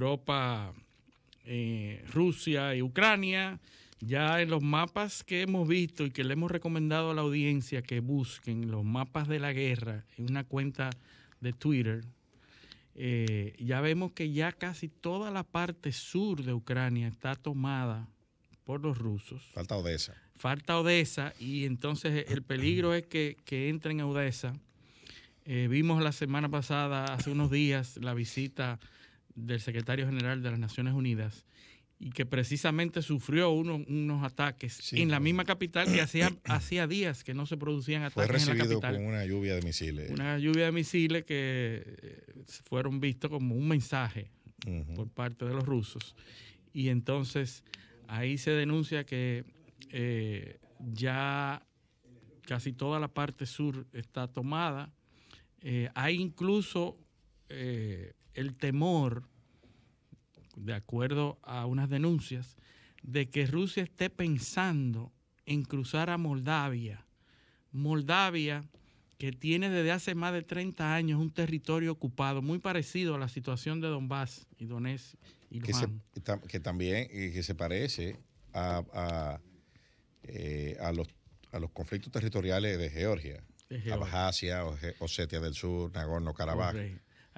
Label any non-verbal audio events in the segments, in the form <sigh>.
Europa, eh, Rusia y Ucrania. Ya en los mapas que hemos visto y que le hemos recomendado a la audiencia que busquen los mapas de la guerra en una cuenta de Twitter, eh, ya vemos que ya casi toda la parte sur de Ucrania está tomada por los rusos. Falta Odessa. Falta Odessa y entonces el peligro es que, entren a Odessa. Eh, vimos la semana pasada, hace unos días, la visita del secretario general de las Naciones Unidas y que precisamente sufrió unos ataques en la misma capital que hacía, <clears throat> hacía días que no se producían ataques. en la capital. con una lluvia de misiles. Una lluvia de misiles que eh, fueron vistos como un mensaje por parte de los rusos. Y entonces ahí se denuncia que eh, ya casi toda la parte sur está tomada. Eh, hay incluso eh, el temor, de acuerdo a unas denuncias, de que Rusia esté pensando en cruzar a Moldavia. Moldavia, que tiene desde hace más de 30 años un territorio ocupado, muy parecido a la situación de Donbass y Donetsk y que, que, también que se parece eh, a, los, a los conflictos territoriales de Georgia. Abjasia, Osetia del Sur, Nagorno-Karabaj.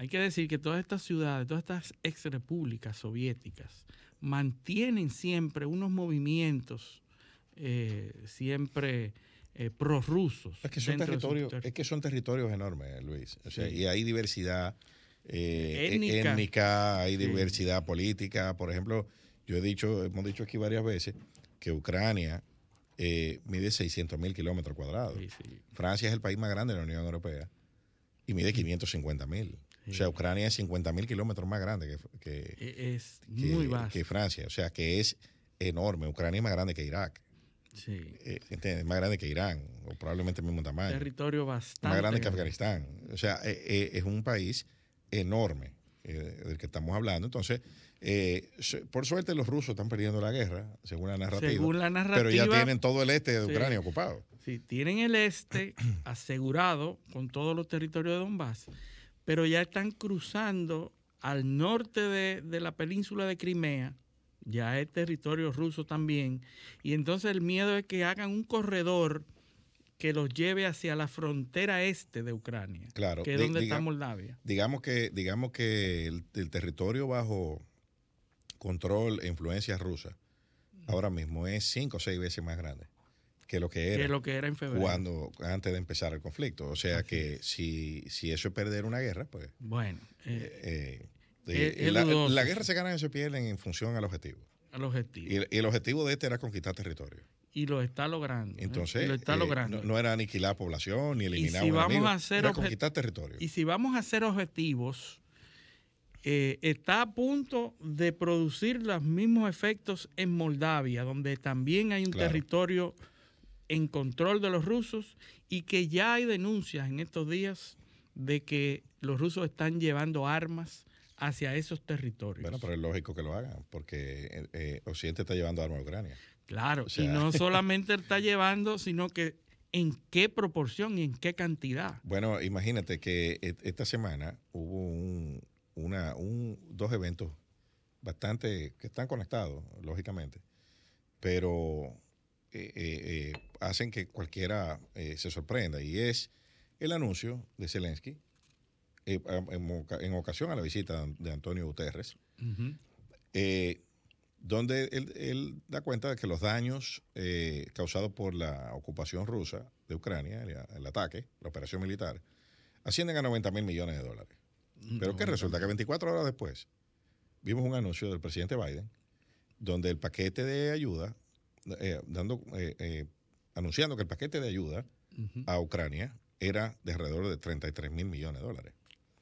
Hay que decir que todas estas ciudades, todas estas exrepúblicas soviéticas, mantienen siempre unos movimientos eh, siempre eh, prorrusos. Es que, son territorios, enormes, eh, Luis. Y hay diversidad e- étnica. hay diversidad política. Por ejemplo, yo he dicho, hemos dicho aquí varias veces que Ucrania mide 600 mil kilómetros cuadrados. Francia es el país más grande de la Unión Europea y mide 550 mil. O sea, Ucrania es 50.000 kilómetros más grande e-, que, Francia. O sea, que es enorme. Ucrania es más grande que Irak. Sí. Eh, más grande que Irán, o probablemente el mismo tamaño. Territorio bastante. Más grande que Afganistán. O sea, eh, eh, es un país enorme del que estamos hablando. Entonces, por suerte los rusos están perdiendo la guerra, según la narrativa. Según la narrativa pero ya tienen todo el este de Ucrania ocupado. Sí, tienen el este <clears throat> asegurado con todos los territorios de Donbass pero ya están cruzando al norte de, la península de Crimea, ya es territorio ruso también, y entonces el miedo es que hagan un corredor que los lleve hacia la frontera este de Ucrania, que es donde está Moldavia. Digamos que, digamos que el, el territorio bajo control e influencia rusa ahora mismo es cinco o seis veces más grande que lo que era, lo que era en febrero. Cuando, antes de empezar el conflicto. O sea que si, eso es perder una guerra, pues... Bueno. Eh, eh, eh, la, guerra se gana y se pierde en función al objetivo. Al objetivo. Y, el objetivo de este era conquistar territorio y lo está logrando. Entonces, está logrando. no, era aniquilar población ni eliminar vamos era conquistar territorio. Y si vamos a hacer objetivos, está a punto de producir los mismos efectos en Moldavia, donde también hay un territorio en control de los rusos y que ya hay denuncias en estos días de que los rusos están llevando armas hacia esos territorios. Bueno, pero es lógico que lo hagan, porque eh, eh, Occidente está llevando armas a Ucrania. Claro, y no <laughs> solamente está llevando, sino que en qué proporción y en qué cantidad. Bueno, imagínate que e, esta semana hubo dos eventos bastante que están conectados, lógicamente, pero eh, eh, eh, hacen que cualquiera se sorprenda, y es el anuncio de Zelensky en, ocasión a la visita de Antonio Guterres, donde él, da cuenta de que los daños causados por la ocupación rusa de Ucrania, el, ataque, la operación militar, ascienden a 90 mil millones de dólares. Mm, Pero que resulta que 24 horas después vimos un anuncio del presidente Biden donde el paquete de ayuda eh, dando, eh, eh, anunciando que el paquete de ayuda a Ucrania era de alrededor de 33 mil millones de dólares.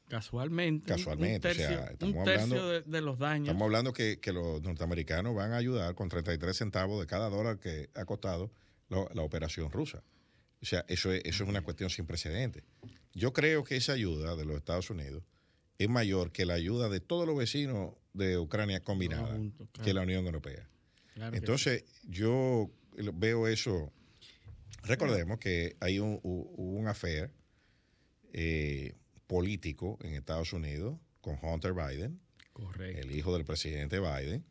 Casualmente. Casualmente, o sea, estamos hablando, de, los daños. Estamos hablando que, los norteamericanos van a ayudar con 33 centavos de cada dólar que ha costado la, operación rusa. O sea, eso es, eso es una cuestión sin precedentes. Yo creo que esa ayuda de los Estados Unidos es mayor que la ayuda de todos los vecinos de Ucrania combinada, que la Unión Europea. Entonces, yo veo eso. Recordemos que hay un, un eh, político en Estados Unidos con Hunter Biden, el hijo del presidente Biden,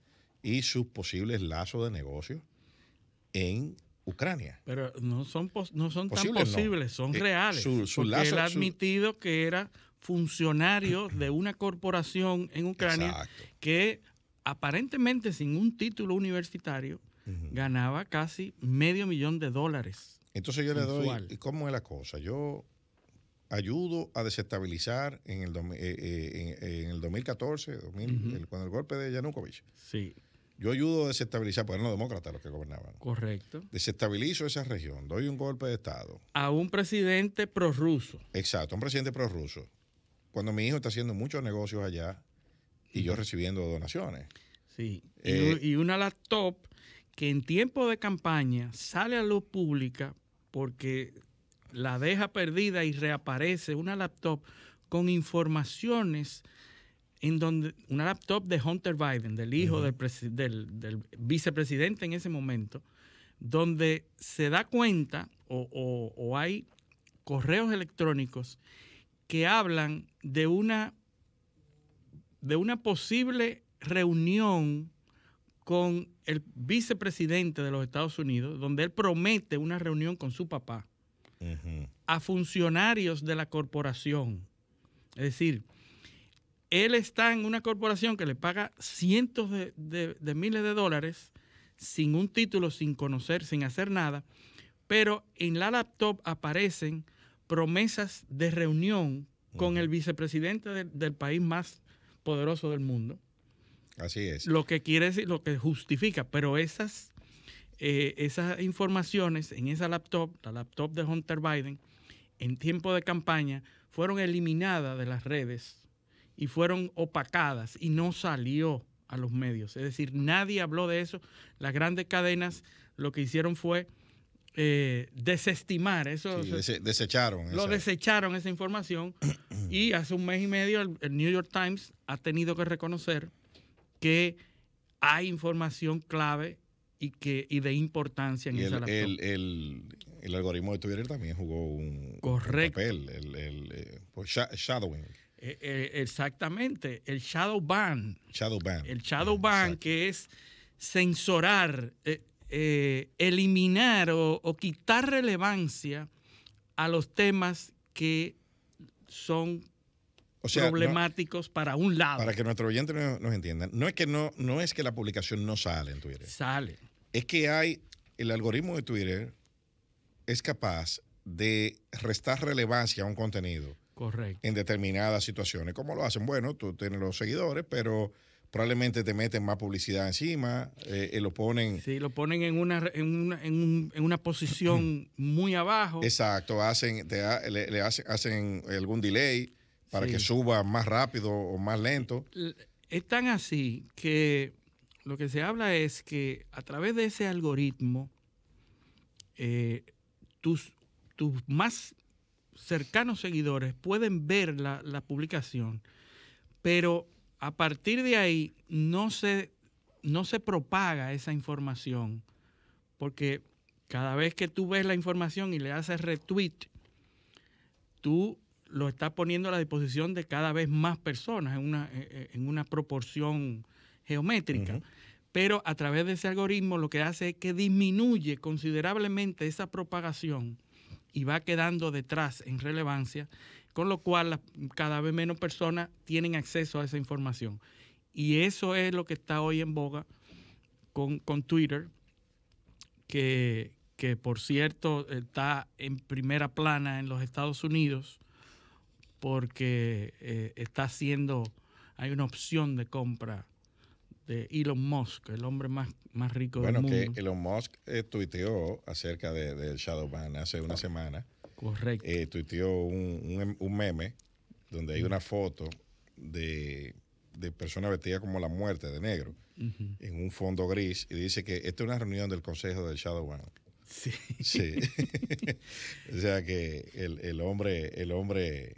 y sus posibles lazos de negocio en Ucrania. Pero no son, no son tan posibles, son eh, reales. porque él ha admitido que era funcionario de una corporación en Ucrania que aparentemente sin un título universitario, ganaba casi medio millón de dólares. Entonces yo le doy, ¿y cómo es la cosa? Yo ayudo a desestabilizar en el, eh, eh, el 2014, con el, cuando el golpe de Yanukovych. Sí. Yo ayudo a desestabilizar, porque eran los demócratas los que gobernaban. Correcto. Desestabilizo esa región, doy un golpe de Estado. A un presidente prorruso. Exacto, un presidente prorruso. Cuando mi hijo está haciendo muchos negocios allá, y yo recibiendo donaciones. Sí. Eh, y una laptop que en tiempo de campaña sale a luz pública porque la deja perdida y reaparece una laptop con informaciones en donde una laptop de Hunter Biden, del hijo del, vicepresidente en ese momento, donde se da cuenta o hay correos electrónicos que hablan de una de una posible reunión con el vicepresidente de los Estados Unidos, donde él promete una reunión con su papá, a funcionarios de la corporación. Es decir, él está en una corporación que le paga cientos de, miles de dólares sin un título, sin conocer, sin hacer nada, pero en la laptop aparecen promesas de reunión con el vicepresidente del país más poderoso del mundo. Así es. Lo que quiere decir, lo que justifica, pero esas, eh, esas informaciones en esa laptop, la laptop de Hunter Biden, en tiempo de campaña, fueron eliminadas de las redes y fueron opacadas y no salió a los medios. Es decir, nadie habló de eso. Las grandes cadenas lo que hicieron fue eh, desestimar eso. desecharon. Lo desecharon esa información <clears throat> y hace un mes y medio el, New York Times ha tenido que reconocer que hay información clave y, que, de importancia en esa el, el, algoritmo de Twitter también jugó un, papel, el, el, eh, shadowing. Eh, exactamente, el shadow ban. Shadow ban. El shadow ban, que es censurar, eh, eliminar o, quitar relevancia a los temas que son problemáticos para un lado. Para que nuestro oyente nos, entienda, no es que no, no es que la publicación no sale en Twitter. Sale. Es que hay el algoritmo de Twitter es capaz de restar relevancia a un contenido. Correcto. En determinadas situaciones. ¿Cómo lo hacen? Bueno, tú tienes los seguidores, pero probablemente te meten más publicidad encima, eh, eh, lo ponen... Sí, lo ponen en una, en una, posición <clears throat> muy abajo. Exacto, hacen, le, hacen, algún delay para que suba más rápido o más lento. Es tan así que lo que se habla es que a través de ese algoritmo, eh, tus, tus más cercanos seguidores pueden ver la, la publicación, pero a partir de ahí no se, no se propaga esa información, porque cada vez que tú ves la información y le haces retweet, tú lo estás poniendo a la disposición de cada vez más personas en una, eh, eh, proporción geométrica. Pero a través de ese algoritmo lo que hace es que disminuye considerablemente esa propagación y va quedando detrás en relevancia con lo cual cada vez menos personas tienen acceso a esa información. Y eso es lo que está hoy en boga con, Twitter, que, que por cierto está en primera plana en los Estados Unidos porque eh, está haciendo, hay una opción de compra de Elon Musk, el hombre más, más rico del mundo. Bueno, que Elon Musk eh, tuiteó acerca del Shadow Ban hace una ah. semana. Correcto. Eh, tuiteó un, em, un, meme donde hay una foto de, de personas vestidas como la muerte de negro en un fondo gris y dice que esta es una reunión del consejo del Shadow Sí. Sí. <laughs> <laughs> o sea que el, el hombre, el hombre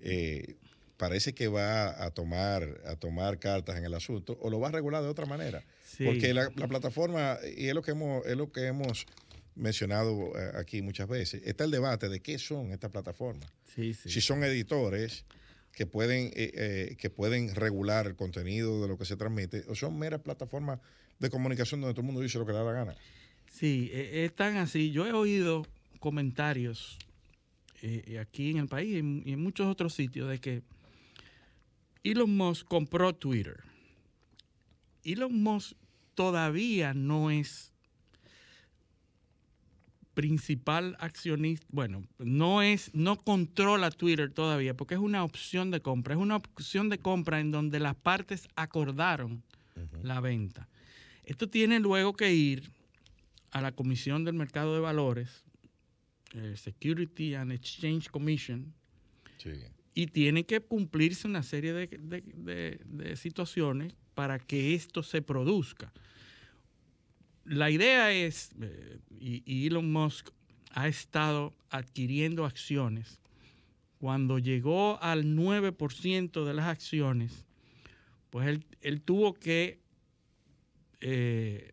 eh, parece que va a tomar, a tomar cartas en el asunto o lo va a regular de otra manera. Porque la, la, plataforma, y es lo que hemos, es lo que hemos mencionado eh, aquí muchas veces. Está el debate de qué son estas plataformas. Si son editores que pueden, eh, eh, que pueden regular el contenido de lo que se transmite, o son meras plataformas de comunicación donde todo el mundo dice lo que le da la gana. Sí, e, e, es tan así. Yo he oído comentarios aquí en el país y en muchos otros sitios de que Elon Musk compró Twitter. Elon Musk todavía no es principal accionista, bueno, no es, no controla Twitter todavía, porque es una opción de compra, es una opción de compra en donde las partes acordaron la venta. Esto tiene luego que ir a la Comisión del Mercado de Valores, eh, Security and Exchange Commission, y tiene que cumplirse una serie de situaciones para que esto se produzca la idea es, eh, y, Elon Musk ha estado adquiriendo acciones, cuando llegó al 9% de las acciones, pues él, tuvo que eh,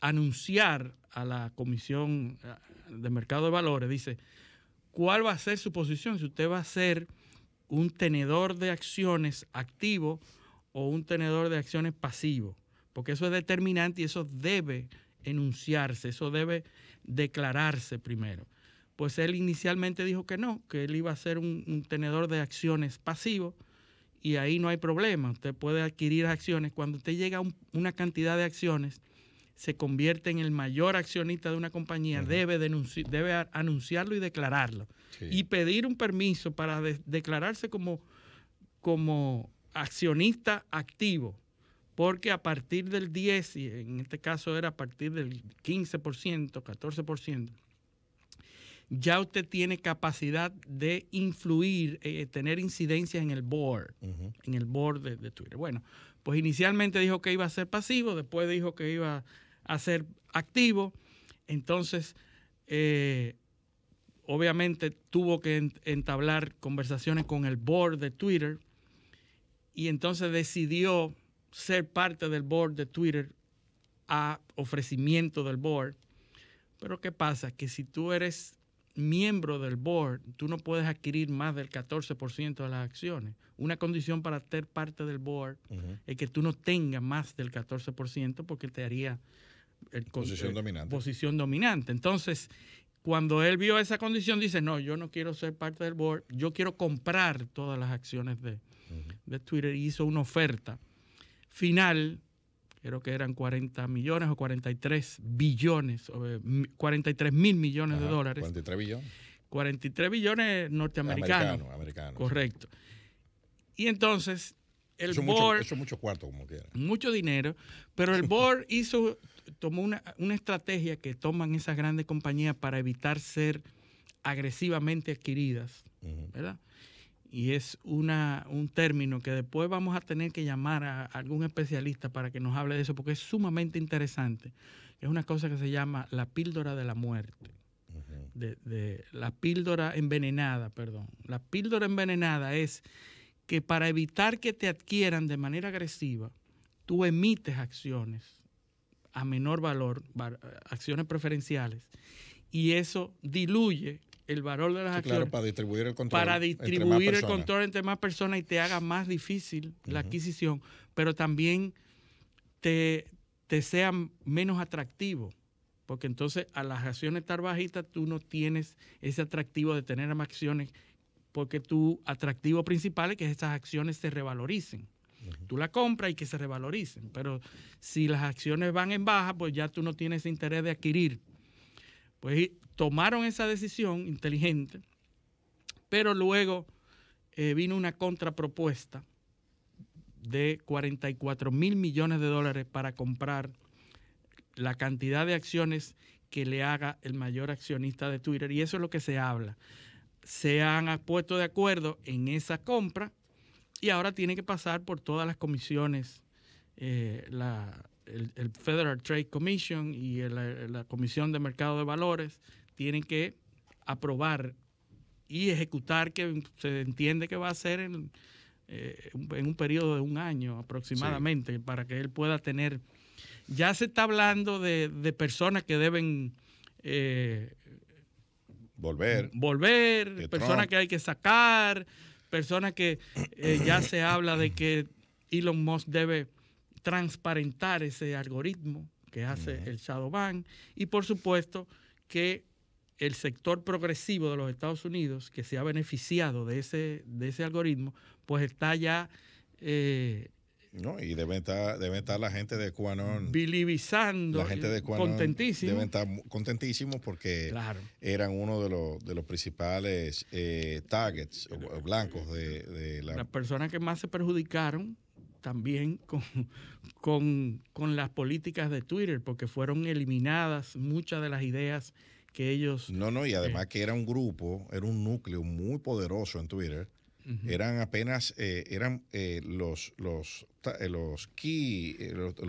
anunciar a la Comisión eh, de Mercado de Valores, dice, ¿cuál va a ser su posición? Si usted va a ser un tenedor de acciones activo o un tenedor de acciones pasivo porque eso es determinante y eso debe enunciarse, eso debe declararse primero. Pues él inicialmente dijo que no, que él iba a ser un, tenedor de acciones pasivo y ahí no hay problema, usted puede adquirir acciones. Cuando usted llega a una cantidad de acciones, se convierte en el mayor accionista de una compañía, debe, anunciarlo y declararlo. Y pedir un permiso para declararse como, como accionista activo porque a partir del 10, y en este caso era a partir del 15%, 14%, ya usted tiene capacidad de influir, eh, tener incidencia en el board, en el board de, Twitter. Bueno, pues inicialmente dijo que iba a ser pasivo, después dijo que iba a ser activo, entonces eh, obviamente tuvo que entablar conversaciones con el board de Twitter y entonces decidió ser parte del board de Twitter a ofrecimiento del board. Pero ¿qué pasa? Que si tú eres miembro del board, tú no puedes adquirir más del 14% de las acciones. Una condición para ser parte del board es que tú no tengas más del 14% porque te haría eh, posición, dominante. Entonces, cuando él vio esa condición, dice, no, yo no quiero ser parte del board, yo quiero comprar todas las acciones de, de Twitter y hizo una oferta final, creo que eran 40 millones o 43 billones, 43 eh, mil millones de dólares. 43 billones. 43 billones norteamericanos. Correcto. Y entonces el board. Mucho, mucho cuarto, como quiera. Mucho dinero, pero el <laughs> board hizo, tomó una, estrategia que toman esas grandes compañías para evitar ser agresivamente adquiridas, ¿verdad? y es una, un término que después vamos a tener que llamar a algún especialista para que nos hable de eso, porque es sumamente interesante. Es una cosa que se llama la píldora de la muerte. de, la píldora envenenada, perdón. La píldora envenenada es que para evitar que te adquieran de manera agresiva, tú emites acciones a menor valor, eh, acciones preferenciales, y eso diluye el valor de las acciones. para distribuir el control. Para distribuir el control entre más personas y te haga más difícil la adquisición, pero también te, sea menos atractivo. Porque entonces a las acciones estar bajitas tú no tienes ese atractivo de tener más acciones, porque tu atractivo principal es que esas acciones se revaloricen. Tú la compras y que se revaloricen. Pero si las acciones van en baja, pues ya tú no tienes interés de adquirir pues tomaron esa decisión inteligente, pero luego eh, vino una contrapropuesta de 44 mil millones de dólares para comprar la cantidad de acciones que le haga el mayor accionista de Twitter. Y eso es lo que se habla. Se han puesto de acuerdo en esa compra y ahora tiene que pasar por todas las comisiones eh, la, el, Federal Trade Commission y la Comisión de Mercado de Valores tienen que aprobar y ejecutar que se entiende que va a ser en, eh, un periodo de un año aproximadamente para que él pueda tener... Ya se está hablando de, personas que deben... Eh, volver. Volver, personas que hay que sacar, personas que eh, ya se habla de que Elon Musk debe transparentar ese algoritmo que hace el Shadow el y por supuesto que el sector progresivo de los Estados Unidos que se ha beneficiado de ese, de ese algoritmo, pues está ya... Eh, no, y deben estar, estar la gente de Ecuador La gente de Contentísimo. Deben estar contentísimos porque eran uno de los, de los principales eh, targets blancos de, de la... Las personas que más se perjudicaron también <laughs> con, las políticas de Twitter, porque fueron eliminadas muchas de las ideas que ellos... No, no, y además eh, que era un grupo, era un núcleo muy poderoso en Twitter. Eran apenas, eh, eran eh, los, los, los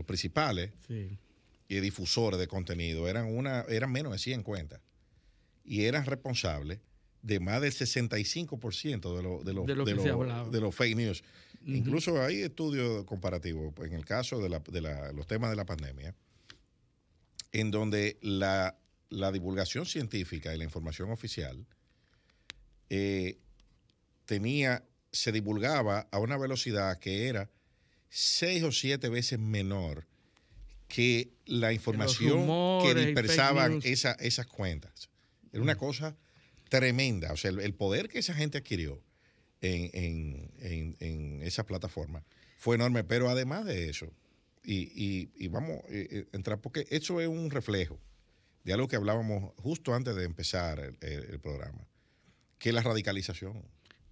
principales y difusores de contenido, eran, una, eran menos de 100 cuentas. Y eran responsables de más del 65% de, de, los, de, de los fake news Incluso hay estudios comparativos, pues, en el caso de, los temas de la pandemia, en donde la, divulgación científica y la información oficial eh, tenía, se divulgaba a una velocidad que era seis o siete veces menor que la información que dispersaban esas cuentas. Era una mm. cosa tremenda. O sea, el poder que esa gente adquirió en, en, en, esas plataformas fue enorme. Pero además de eso, y, y, vamos a eh, eh, entrar, porque eso es un reflejo de algo que hablábamos justo antes de empezar el, programa, que es la radicalización.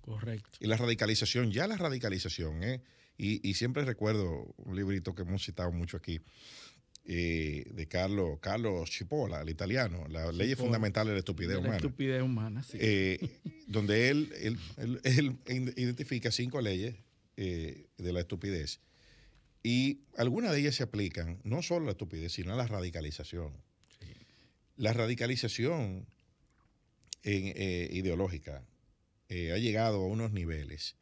Correcto. Y la radicalización, ya la radicalización, ¿eh? y, y siempre recuerdo un librito que hemos citado mucho aquí, eh, de Carlos Carlo Cipolla, el italiano, las ley leyes fundamentales de la estupidez humana. Estupidez humana, eh, donde él, identifica cinco leyes eh, de la estupidez. Y algunas de ellas se aplican no solo a la estupidez, sino a la radicalización. La radicalización ideológica ha llegado a unos niveles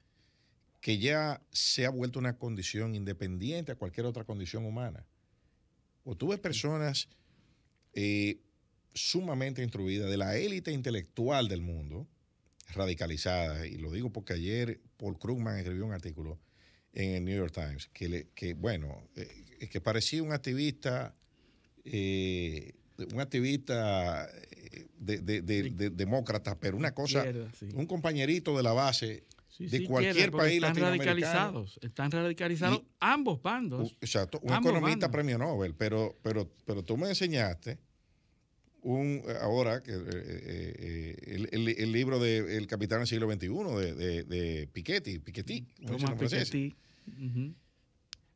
que ya se ha vuelto una condición independiente a cualquier otra condición humana o tuve personas eh, sumamente instruidas, de la élite intelectual del mundo, radicalizadas, y lo digo porque ayer Paul Krugman escribió un artículo en el New York Times, que, bueno, eh, que parecía un activista, eh, un activista de, demócrata, pero una cosa, un compañerito de la base de cualquier país están radicalizados, están radicalizados ambos bandos. Exacto, un economista premio Nobel, pero, pero, pero tú me enseñaste un ahora eh, eh, eh, el, libro de El Capitán del Siglo XXI de, de, Piketty, Piketty,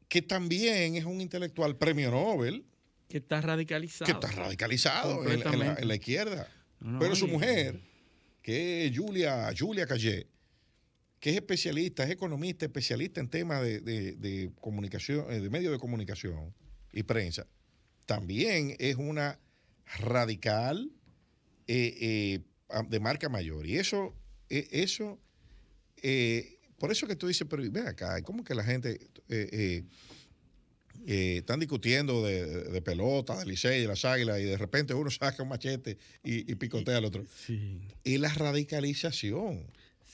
que también es un intelectual premio Nobel. Que está radicalizado. Que está radicalizado en, la, izquierda. pero su mujer, que es Julia, Julia que es especialista, es economista, especialista en temas de, comunicación, eh, de medios de comunicación y prensa, también es una radical eh, eh, de marca mayor. Y eso, eso, por eso que tú dices, pero ve acá, ¿cómo que la gente están discutiendo de, de, pelota, de licey, de las águilas, y de repente uno <laughs> saca un machete y, picotea al otro? Sí. Y la radicalización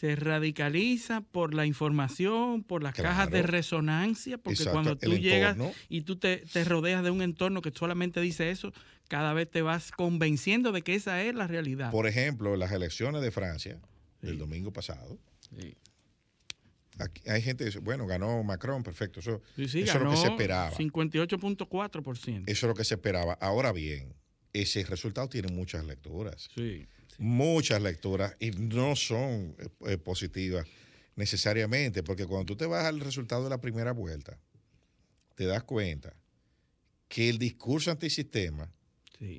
se radicaliza por la información, por las cajas de resonancia, porque cuando tú llegas y tú te, rodeas de un entorno que solamente dice eso, cada vez te vas convenciendo de que esa es la realidad. Por ejemplo, las elecciones de Francia del domingo pasado. Aquí hay gente que dice, bueno, ganó Macron, perfecto. Eso, es lo que se esperaba. 58.4%. Eso es lo que se esperaba. Ahora bien, ese resultado tiene muchas lecturas. Sí muchas lecturas y no son eh, eh, positivas necesariamente, porque cuando tú te vas al resultado de la primera vuelta, te das cuenta que el discurso antisistema,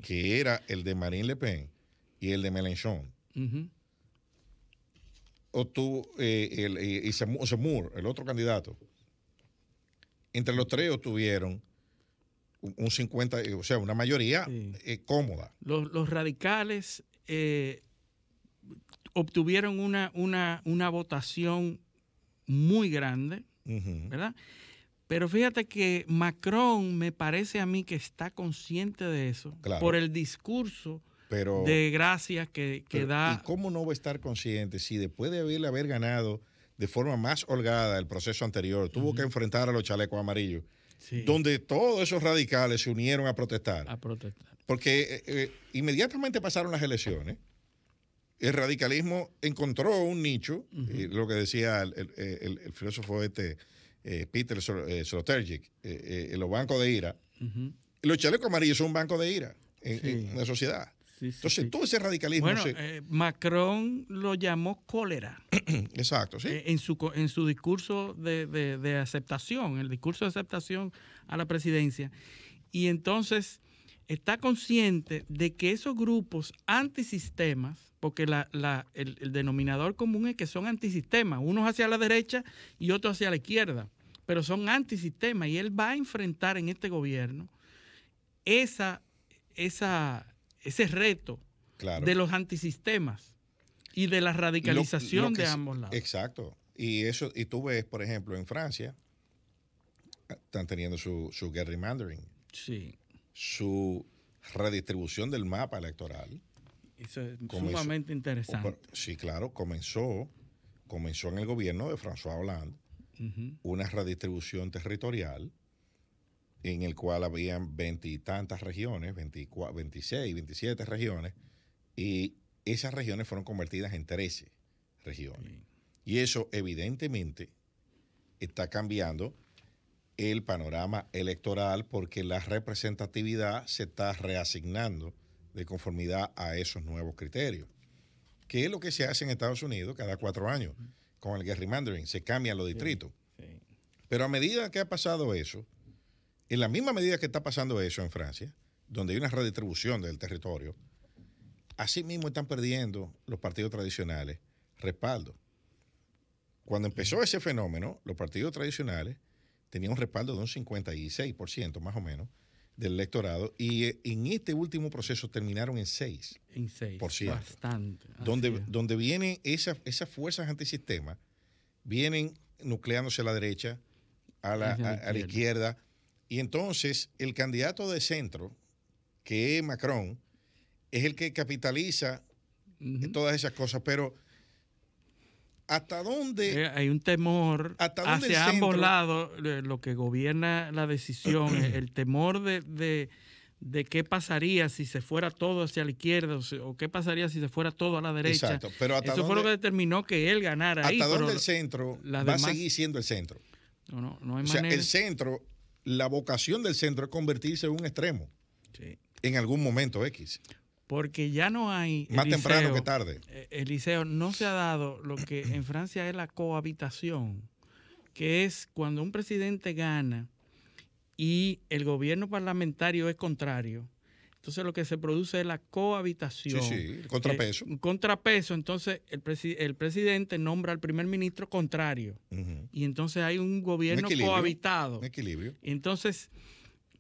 que era el de Marine Le Pen y el de Mélenchon, obtuvo, eh, el, y, Samur, el otro candidato, entre los tres obtuvieron un 50, o sea, una mayoría cómoda. Los, los radicales eh, obtuvieron una, una, una, votación muy grande, ¿verdad? Pero fíjate que Macron me parece a mí que está consciente de eso por el discurso pero, de gracia que, da. ¿Y cómo no va a estar consciente si después de haberle haber ganado de forma más holgada el proceso anterior, tuvo que enfrentar a los chalecos amarillos, donde todos esos radicales se unieron a protestar? A protestar. Porque eh, eh, inmediatamente pasaron las elecciones, el radicalismo encontró un nicho, lo que decía el, filósofo este eh, Peter Sotergic, eh, los bancos de ira. Los chalecos amarillos son un banco de ira en, la sociedad. Entonces, todo ese radicalismo. Bueno, Macron lo llamó cólera. <clears throat> Exacto, sí. en, su, en su discurso de, de, de aceptación, el discurso de aceptación a la presidencia. Y entonces está consciente de que esos grupos antisistemas, porque el, denominador común es que son antisistemas, unos hacia la derecha y otros hacia la izquierda, pero son antisistemas y él va a enfrentar en este gobierno esa, ese reto de los antisistemas y de la radicalización de ambos lados. Exacto. Y eso, y tú ves, por ejemplo, en Francia, están teniendo su, su gerrymandering. Sí su redistribución del mapa electoral. Eso es sumamente interesante. sí, claro, comenzó, comenzó en el gobierno de François Hollande una redistribución territorial en el cual habían veintitantas regiones, 24, 26, 27 regiones, y esas regiones fueron convertidas en 13 regiones. Y eso evidentemente está cambiando el panorama electoral porque la representatividad se está reasignando de conformidad a esos nuevos criterios, que es lo que se hace en Estados Unidos cada cuatro años con el gerrymandering, se cambian los distritos. Pero a medida que ha pasado eso, en la misma medida que está pasando eso en Francia, donde hay una redistribución del territorio, así mismo están perdiendo los partidos tradicionales respaldo. Cuando empezó ese fenómeno, los partidos tradicionales tenía un respaldo de un 56%, más o menos, del electorado. Y eh, en este último proceso terminaron en 6%. En 6%. Bastante. Donde, donde vienen esas, esas fuerzas antisistema, vienen nucleándose a la derecha, a la, izquierda. Y entonces el candidato de centro, que es Macron, es el que capitaliza en todas esas cosas. Pero ¿Hasta dónde? hay un temor hasta hacia ambos lados, eh, lo que gobierna la decisión, <clears throat> eh, el temor de, de, qué pasaría si se fuera todo hacia la izquierda o, qué pasaría si se fuera todo a la derecha. Exacto, pero Eso fue lo que determinó que él ganara. ¿Hasta dónde el centro va a seguir siendo el centro? No, no, no hay o sea, el centro, la vocación del centro es convertirse en un extremo. En algún momento X porque ya no hay... Más temprano que tarde. Eh, el no se ha dado lo que en <coughs> Francia es la cohabitación, que es cuando un presidente gana y el gobierno parlamentario es contrario. Entonces lo que se produce es la cohabitación. Sí, sí, contrapeso. Eh, un contrapeso, entonces el, presidente nombra al primer ministro contrario. Y entonces hay un gobierno equilibrio, cohabitado. Un equilibrio. Entonces,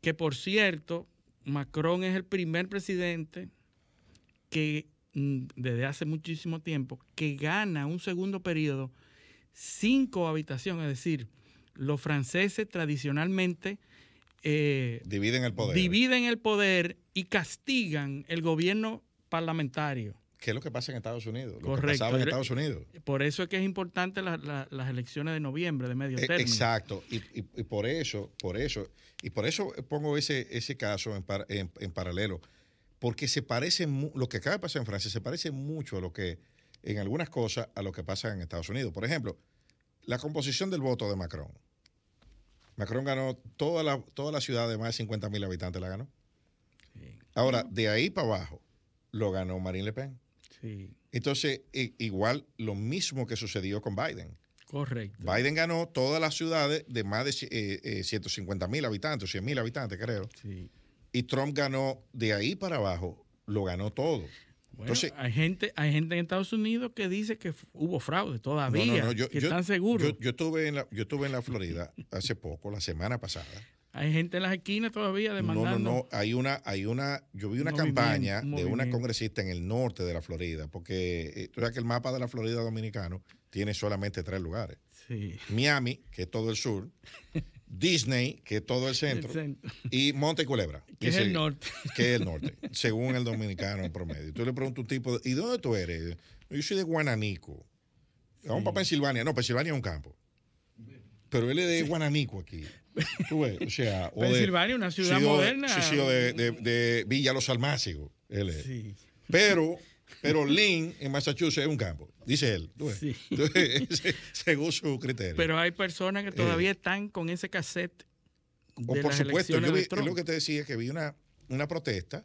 que por cierto, Macron es el primer presidente que mm, desde hace muchísimo tiempo, que gana un segundo periodo sin cohabitación, es decir, los franceses tradicionalmente eh, dividen el poder. Dividen el poder y castigan el gobierno parlamentario. ¿Qué es lo que pasa en Estados Unidos? Correcto. que en Estados Unidos. Por eso es que es importante las elecciones de noviembre, de medio e, término. Exacto. Y, y, y, por eso, por eso, y por eso pongo ese, ese caso en, en paralelo porque se parece, lo que acaba de pasar en Francia se parece mucho a lo que, en algunas cosas, a lo que pasa en Estados Unidos. Por ejemplo, la composición del voto de Macron. Macron ganó toda la, toda la ciudad de más de 50.000 habitantes, la ganó. Ahora, de ahí para abajo, lo ganó Marine Le Pen. Sí. Entonces, igual lo mismo que sucedió con Biden. Correcto. Biden ganó todas las ciudades de más de eh, 150 eh, mil habitantes, 100 mil habitantes, creo. Sí. Y Trump ganó de ahí para abajo, lo ganó todo. Entonces, hay gente, hay gente en Estados Unidos que dice que hubo fraude todavía, no, no, yo, que están seguros. Yo, estuve en la, yo estuve en la Florida hace poco, la semana pasada. Hay gente en las esquinas todavía demandando. No, no, no. Hay una, hay una, yo vi una campaña de una congresista en el norte de la Florida, porque eh, tú sabes que el mapa de la Florida dominicano tiene solamente tres lugares. Sí. Miami, que es todo el sur, <laughs> Disney, que es todo el centro, y Monte Culebra. <laughs> Que es el norte. Que es el norte, según el dominicano en promedio. Tú le pregunto a un tipo, ¿y dónde tú eres? Yo soy de Guananico. Vamos para Pensilvania. No, Pensilvania es un campo. Pero él es de Guananico aquí. O sea, Pensilvania, de, una ciudad moderna. Sí, sí, de, de, Villa Los Almácigos. Él es. Sí. Pero pero Lynn en Massachusetts es un campo, dice él. <laughs> según su criterio. Pero hay personas que todavía eh. están con ese cassette. o por supuesto, yo lo que te decía que vi una, protesta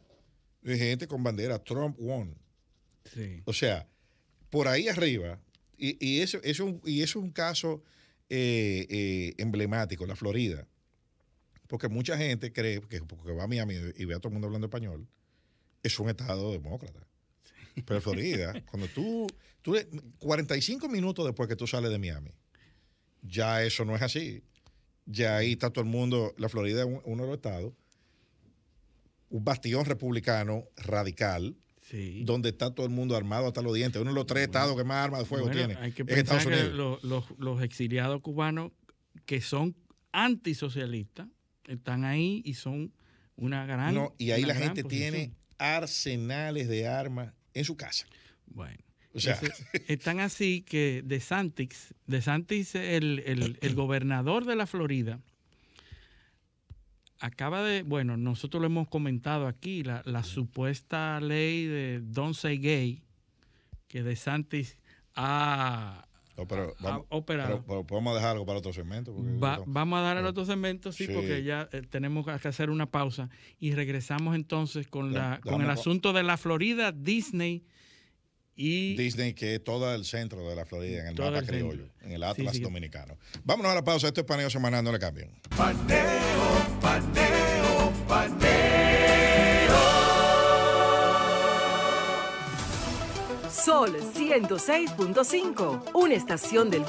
de gente con bandera Trump won. O sea, por ahí arriba, y, eso, es y es un caso eh, eh, emblemático, la Florida. Porque mucha gente cree que porque va a Miami y ve a todo el mundo hablando español, es un estado demócrata. Pero Florida, cuando tú, tú, 45 minutos después que tú sales de Miami, ya eso no es así. Ya ahí está todo el mundo, la Florida es uno de los estados, un bastión republicano radical, donde está todo el mundo armado hasta los dientes. Uno de los tres estados que más armas de fuego tiene. los, exiliados cubanos que son antisocialistas están ahí y son una gran. No, y ahí la gente tiene arsenales de armas en su casa. Bueno. O sea. <laughs> están así que de santis el, el, el gobernador de la Florida, acaba de, bueno, nosotros lo hemos comentado aquí, la, la supuesta ley de Don't Say Gay, que DeSantis ha pero, ah, vamos, ah, podemos dejar algo para otro segmento. vamos a dar el otro segmento, sí, porque ya eh, tenemos que hacer una pausa y regresamos entonces con, la, con el asunto de la Florida Disney. Y Disney, que es todo el centro de la Florida, en el mapa criollo, en el Atlas dominicano. Vámonos a la pausa. Esto es paneo semanal, no le cambien. Sol 106.5, una estación del